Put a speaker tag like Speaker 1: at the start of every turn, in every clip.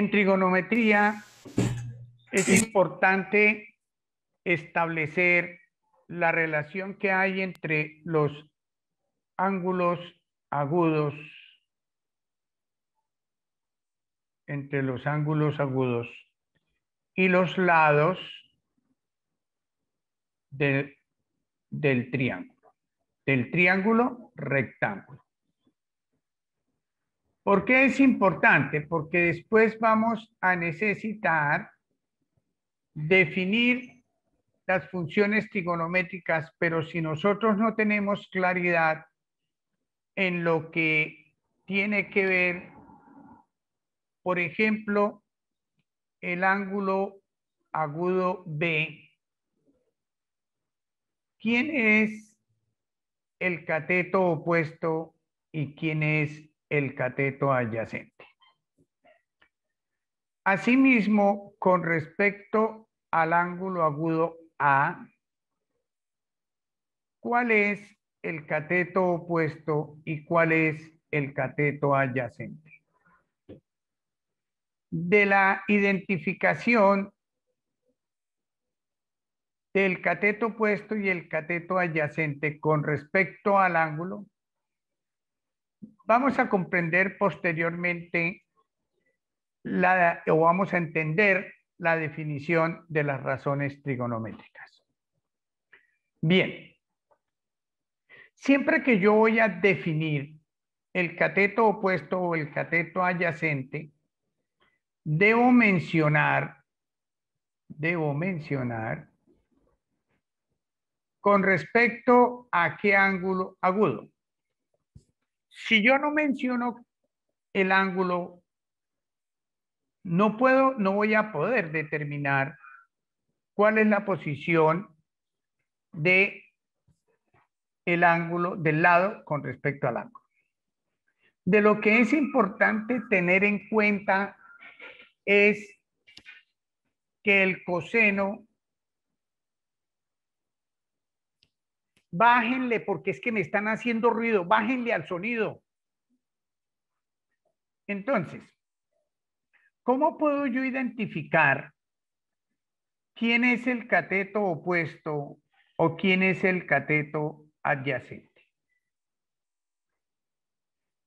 Speaker 1: En trigonometría es importante establecer la relación que hay entre los ángulos agudos, entre los ángulos agudos y los lados del triángulo, del triángulo rectángulo. ¿Por qué es importante? Porque después vamos a necesitar definir las funciones trigonométricas, pero si nosotros no tenemos claridad en lo que tiene que ver, por ejemplo, el ángulo agudo B, ¿quién es el cateto opuesto y quién es el cateto adyacente. Asimismo, con respecto al ángulo agudo A, ¿cuál es el cateto opuesto y cuál es el cateto adyacente? De la identificación del cateto opuesto y el cateto adyacente con respecto al ángulo, vamos a comprender posteriormente la, o vamos a entender la definición de las razones trigonométricas. Bien, siempre que yo voy a definir el cateto opuesto o el cateto adyacente, debo mencionar, debo mencionar con respecto a qué ángulo agudo. Si yo no menciono el ángulo, no puedo, no voy a poder determinar cuál es la posición de el ángulo del lado con respecto al ángulo. De lo que es importante tener en cuenta es que el coseno bájenle porque es que me están haciendo ruido, bájenle al sonido. Entonces, ¿cómo puedo yo identificar quién es el cateto opuesto o quién es el cateto adyacente?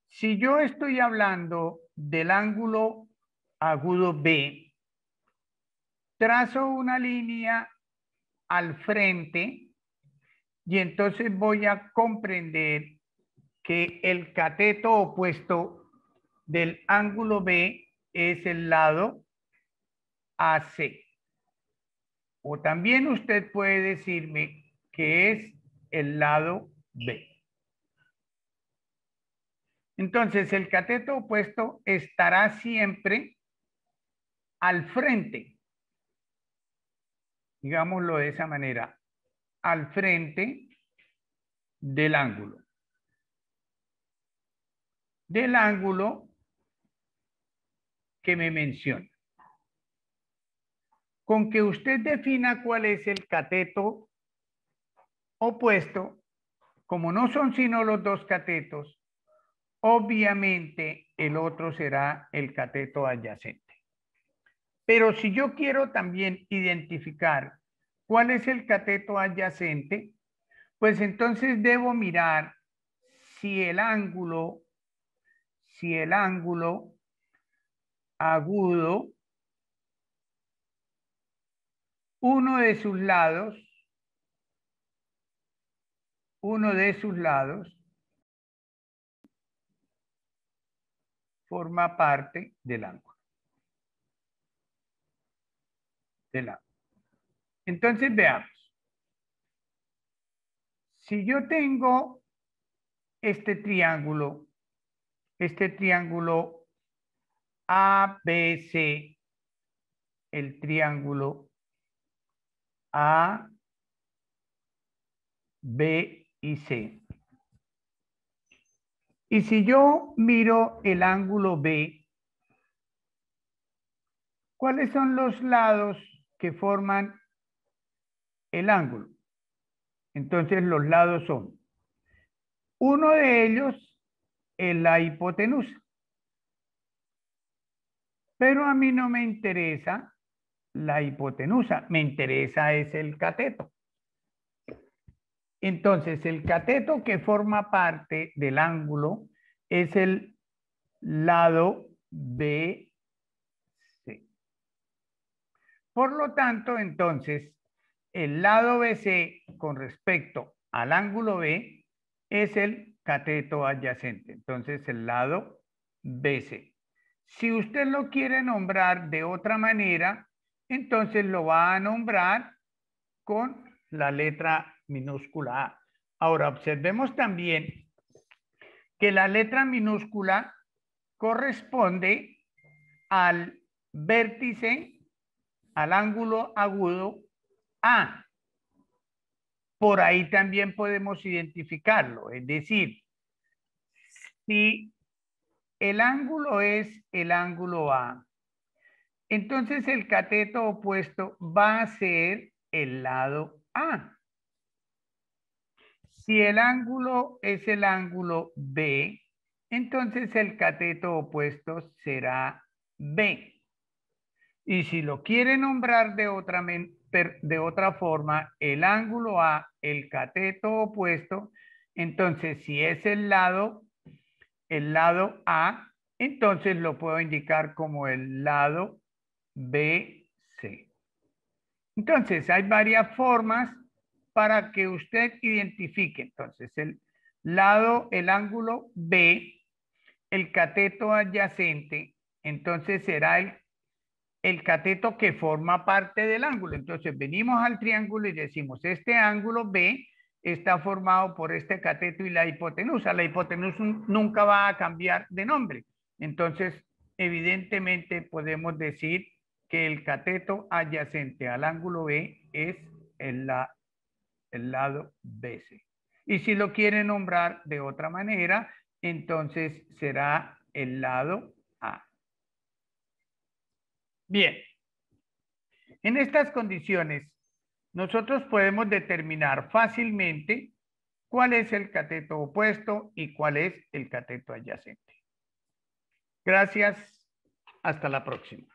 Speaker 1: Si yo estoy hablando del ángulo agudo B, trazo una línea al frente y entonces voy a comprender que el cateto opuesto del ángulo B es el lado AC. O también usted puede decirme que es el lado B. Entonces, el cateto opuesto estará siempre al frente. Digámoslo de esa manera, al frente del ángulo. Del ángulo que me menciona. Con que usted defina cuál es el cateto opuesto, como no son sino los dos catetos, obviamente el otro será el cateto adyacente. Pero si yo quiero también identificar ¿Cuál es el cateto adyacente? Pues entonces debo mirar si el ángulo, si el ángulo agudo, uno de sus lados, uno de sus lados, forma parte del ángulo. Del ángulo. Entonces veamos. Si yo tengo este triángulo, este triángulo ABC, el triángulo A, B y C. Y si yo miro el ángulo B, ¿cuáles son los lados que forman el ángulo. Entonces los lados son, uno de ellos es la hipotenusa. Pero a mí no me interesa la hipotenusa, me interesa es el cateto. Entonces, el cateto que forma parte del ángulo es el lado BC. Por lo tanto, entonces, el lado BC con respecto al ángulo B es el cateto adyacente. Entonces, el lado BC. Si usted lo quiere nombrar de otra manera, entonces lo va a nombrar con la letra minúscula A. Ahora, observemos también que la letra minúscula corresponde al vértice, al ángulo agudo Ah, por ahí también podemos identificarlo, es decir, si el ángulo es el ángulo A, entonces el cateto opuesto va a ser el lado A. Si el ángulo es el ángulo B, entonces el cateto opuesto será B. Y si lo quiere nombrar de otra, de otra forma el ángulo A, el cateto opuesto, entonces si es el lado, el lado A, entonces lo puedo indicar como el lado BC. Entonces hay varias formas para que usted identifique. Entonces el lado, el ángulo B, el cateto adyacente, entonces será el el cateto que forma parte del ángulo. Entonces venimos al triángulo y decimos, este ángulo B está formado por este cateto y la hipotenusa. La hipotenusa nunca va a cambiar de nombre. Entonces, evidentemente podemos decir que el cateto adyacente al ángulo B es el, la, el lado BC. Y si lo quiere nombrar de otra manera, entonces será el lado Bien. En estas condiciones, nosotros podemos determinar fácilmente cuál es el cateto opuesto y cuál es el cateto adyacente. Gracias. Hasta la próxima.